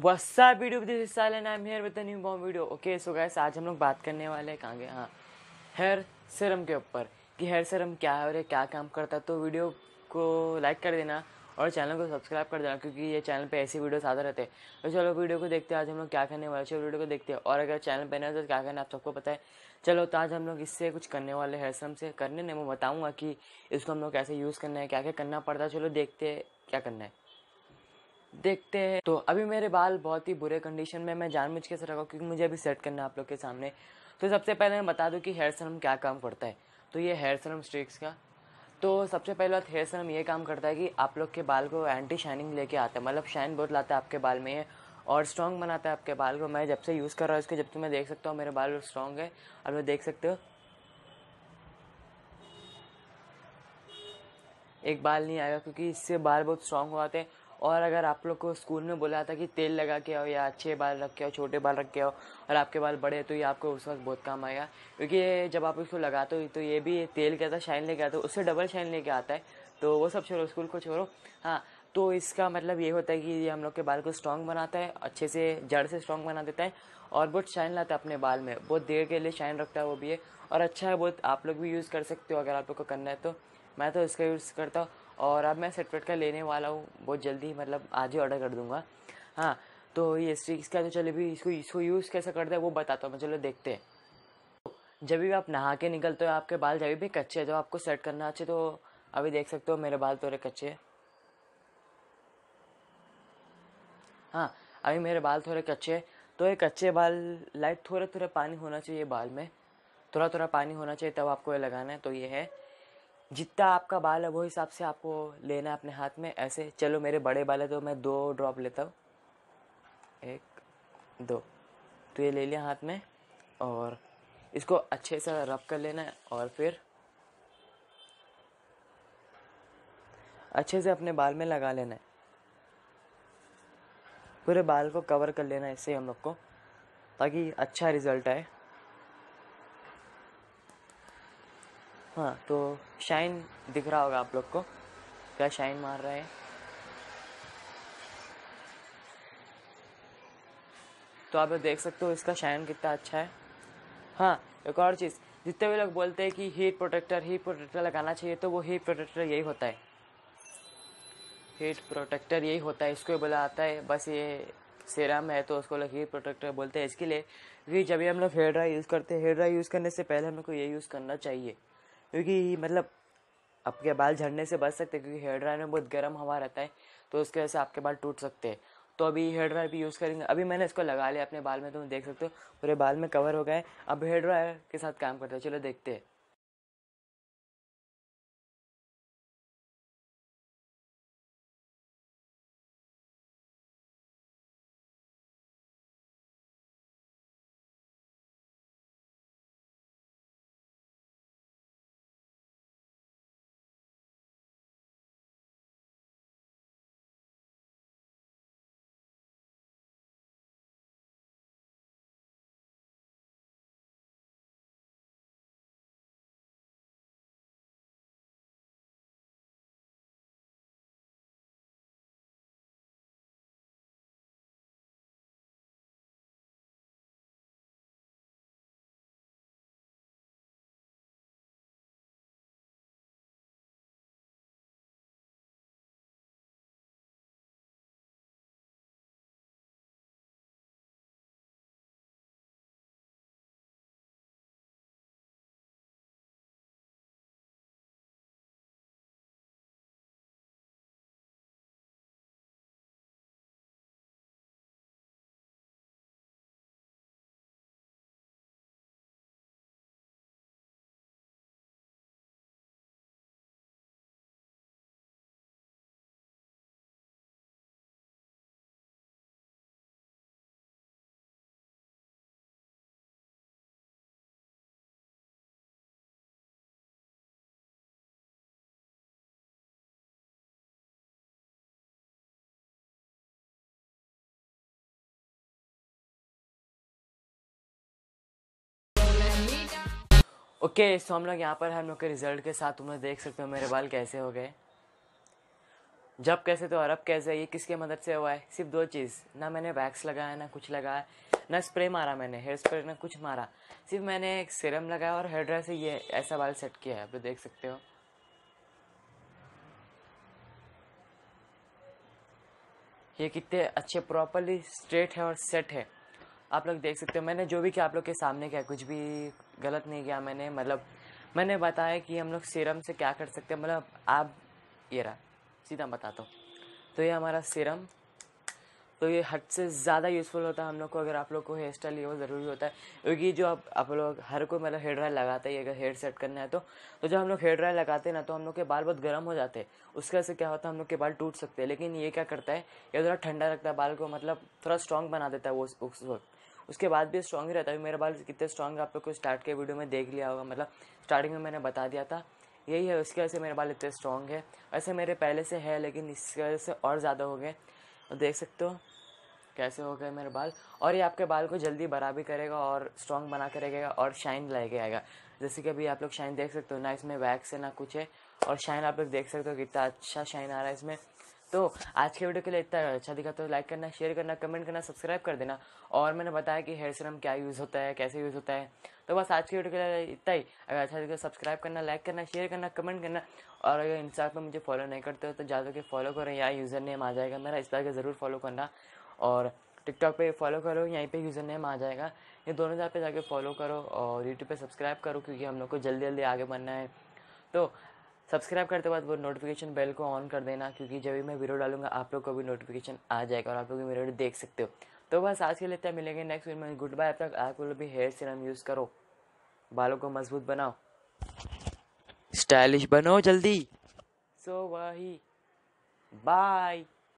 What's video YouTube this is Sal and I'm here with a new bomb video. Okay आज हम लोग बात करने वाले हैं कहाँ के हाँ हेयर सिरम के ऊपर कि हेयर सिरम क्या है और ये क्या काम करता है तो वीडियो को लाइक कर देना और चैनल को सब्सक्राइब कर देना क्योंकि ये चैनल पे ऐसे वीडियोस आते रहते हैं तो चलो वीडियो को देखते हैं आज हम लोग क्या करने वाले चलो वीडियो को देखते हैं और अगर चैनल पर नहीं तो क्या करना आप सबको पता है चलो तो आज हम लोग इससे कुछ करने वाले हेयर सिरम से करने नहीं मैं बताऊँगा कि इसको हम लोग कैसे यूज़ करना है क्या क्या करना पड़ता है चलो देखते हैं क्या करना है देखते हैं तो अभी मेरे बाल बहुत ही बुरे कंडीशन में मैं जान मुझ कैसे रखा क्योंकि मुझे अभी सेट करना है आप लोग के सामने तो सबसे पहले मैं बता दूँ कि हेयर सरम क्या काम करता है तो ये हेयर सरम स्ट्रिक्स का तो सबसे पहले बात हेयर सरम ये काम करता है कि आप लोग के बाल को एंटी शाइनिंग लेके आता है मतलब शाइन बहुत लाता है आपके बाल में और स्ट्रॉन्ग बनाता है आपके बाल को मैं जब से यूज़ कर रहा हूँ इसको जब से मैं देख सकता हूँ मेरे बाल स्ट्रॉन्ग है आप लोग देख सकते हो एक बाल नहीं आएगा क्योंकि इससे बाल बहुत स्ट्रांग हो जाते हैं और अगर आप लोग को स्कूल में बोला था कि तेल लगा के आओ या अच्छे बाल रख के आओ छोटे बाल रख के आओ और आपके बाल बड़े तो ये आपको उस वक्त बहुत काम आएगा क्योंकि जब आप इसको लगाते हो तो ये भी तेल के आता शाइन लेके आता है उससे डबल शाइन लेके आता है तो वो सब छोड़ो स्कूल को छोड़ो हाँ तो इसका मतलब ये होता है कि ये हम लोग के बाल को स्ट्रॉन्ग बनाता है अच्छे से जड़ से स्ट्रॉन्ग बना देता है और बहुत शाइन लाता है अपने बाल में बहुत देर के लिए शाइन रखता है वो भी है और अच्छा है बहुत आप लोग भी यूज़ कर सकते हो अगर आप लोग को करना है तो मैं तो इसका यूज़ करता हूँ और अब मैं सेटवेट का लेने वाला हूँ बहुत जल्दी मतलब आज ही ऑर्डर कर दूँगा हाँ तो ये स्ट्रिक्स का तो चले भी इसको इसको यूज़ कैसे करते हैं वो बताता हूँ मैं चलो देखते हैं जब भी आप नहा के निकलते हो आपके बाल जब भी कच्चे हैं तो आपको सेट करना अच्छे तो अभी देख सकते हो मेरे बाल थोड़े तो कच्चे हाँ अभी मेरे बाल थोड़े कच्चे तो ये कच्चे बाल लाइट थोड़ा थोड़ा पानी होना चाहिए बाल में थोड़ा थोड़ा पानी होना चाहिए तब आपको ये लगाना है तो ये है जितना आपका बाल है वो हिसाब से आपको लेना है अपने हाथ में ऐसे चलो मेरे बड़े बाल है तो मैं दो ड्रॉप लेता हूँ एक दो तो ये ले लिया हाथ में और इसको अच्छे से रब कर लेना है और फिर अच्छे से अपने बाल में लगा लेना है पूरे बाल को कवर कर लेना है इससे हम लोग को ताकि अच्छा रिजल्ट आए हाँ तो शाइन दिख रहा होगा आप लोग को क्या शाइन मार रहा है तो आप देख सकते हो इसका शाइन कितना अच्छा है हाँ एक और चीज़ जितने भी लोग बोलते हैं कि हीट प्रोटेक्टर हीट प्रोटेक्टर लगाना चाहिए तो वो हीट प्रोटेक्टर यही होता है हीट प्रोटेक्टर यही होता है इसको बोला आता है बस ये सीरम है तो उसको लोग हीट प्रोटेक्टर बोलते हैं इसके लिए क्योंकि जब भी हम लोग हेयर ड्राई यूज़ करते हैं हेयर ड्राई यूज़ करने से पहले हम लोग को ये यूज़ करना चाहिए क्योंकि मतलब आपके बाल झड़ने से बच सकते हैं क्योंकि हेयर ड्रायर में बहुत गर्म हवा रहता है तो उसकी वजह से आपके बाल टूट सकते हैं तो अभी हेयर ड्रायर भी यूज़ करेंगे अभी मैंने इसको लगा लिया अपने बाल में तो देख सकते हो पूरे बाल में कवर हो गए अब हेयर ड्रायर के साथ काम करते हैं चलो देखते हैं ओके okay, सो हम लोग यहाँ पर हम लोग के रिज़ल्ट के साथ तुम देख सकते हो मेरे बाल कैसे हो गए जब कैसे तो अरब कैसे ये किसके मदद से हुआ है सिर्फ दो चीज़ ना मैंने वैक्स लगाया ना कुछ लगाया ना स्प्रे मारा मैंने हेयर स्प्रे ना कुछ मारा सिर्फ मैंने एक सिरम लगाया और हेयर ड्राई से ये ऐसा बाल सेट किया है आप लोग देख सकते हो ये कितने अच्छे प्रॉपरली स्ट्रेट है और सेट है आप लोग देख सकते हो मैंने जो भी किया आप लोग के सामने क्या कुछ भी गलत नहीं किया मैंने मतलब मैंने बताया कि हम लोग सीरम से क्या कर सकते हैं मतलब आप ये रहा सीधा बताता हूँ तो ये हमारा सीरम तो ये हद से ज़्यादा यूज़फुल होता है हम लोग को अगर आप लोग को हेयर स्टाइल ये वो ज़रूरी होता है क्योंकि जो आप आप लोग हर कोई मतलब हेयर ड्राई लगाते हैं अगर हेयर सेट करना है तो तो जब हम लोग हेयर ड्राई लगाते हैं ना तो हम लोग के बाल बहुत गर्म हो जाते हैं उसके वजह से क्या होता है हम लोग के बाल टूट सकते हैं लेकिन ये क्या करता है ये थोड़ा ठंडा रखता है बाल को मतलब थोड़ा स्ट्रॉन्ग बना देता है वो उस वक्त उसके बाद भी स्ट्रॉन्ग ही रहता है मेरा बाल कितने स्ट्रॉन्ग आप लोग को स्टार्ट के वीडियो में देख लिया होगा मतलब स्टार्टिंग में मैंने बता दिया था यही है उसकी वजह से मेरे बाल इतने स्ट्रॉन्ग है ऐसे मेरे पहले से है लेकिन इसकी वजह से और ज़्यादा हो गए देख सकते हो कैसे हो गए मेरे बाल और ये आपके बाल को जल्दी बड़ा भी करेगा और स्ट्रॉन्ग बना के रहेगा और शाइन लेके आएगा जैसे कि अभी आप लोग शाइन देख सकते हो ना इसमें वैक्स है ना कुछ है और शाइन आप लोग देख सकते हो कितना अच्छा शाइन आ रहा है इसमें तो आज के वीडियो के लिए इतना अच्छा दिखा तो लाइक करना शेयर करना कमेंट करना सब्सक्राइब कर देना और मैंने बताया कि हेयर सीरम क्या यूज़ होता है कैसे यूज़ होता है तो बस आज के वीडियो के लिए इतना ही अगर अच्छा दिखा सब्सक्राइब तो करना लाइक करना शेयर करना कमेंट करना और अगर इंस्टा पर मुझे फॉलो नहीं करते हो तो ज़्यादा के फॉलो करो यहाँ यूज़र नेम आ जाएगा मेरा इस पर ज़रूर फॉलो करना और टिकटॉक पे फॉलो करो यहीं पे यूज़र नेम आ जाएगा ये दोनों जगह पे जाके फॉलो करो और यूट्यूब पे सब्सक्राइब करो क्योंकि हम लोग को जल्दी जल्दी आगे बढ़ना है तो सब्सक्राइब करते बाद वो नोटिफिकेशन बेल को ऑन कर देना क्योंकि जब भी मैं वीडियो डालूंगा आप लोग को भी नोटिफिकेशन आ जाएगा और आप लोग भी वीडियो देख सकते हो तो बस आज के लिए मिलेंगे नेक्स्ट वीडियो में गुड बाय अब तक आप लोग भी हेयर सीरम यूज़ करो बालों को मजबूत बनाओ स्टाइलिश बनो जल्दी सो वही बाय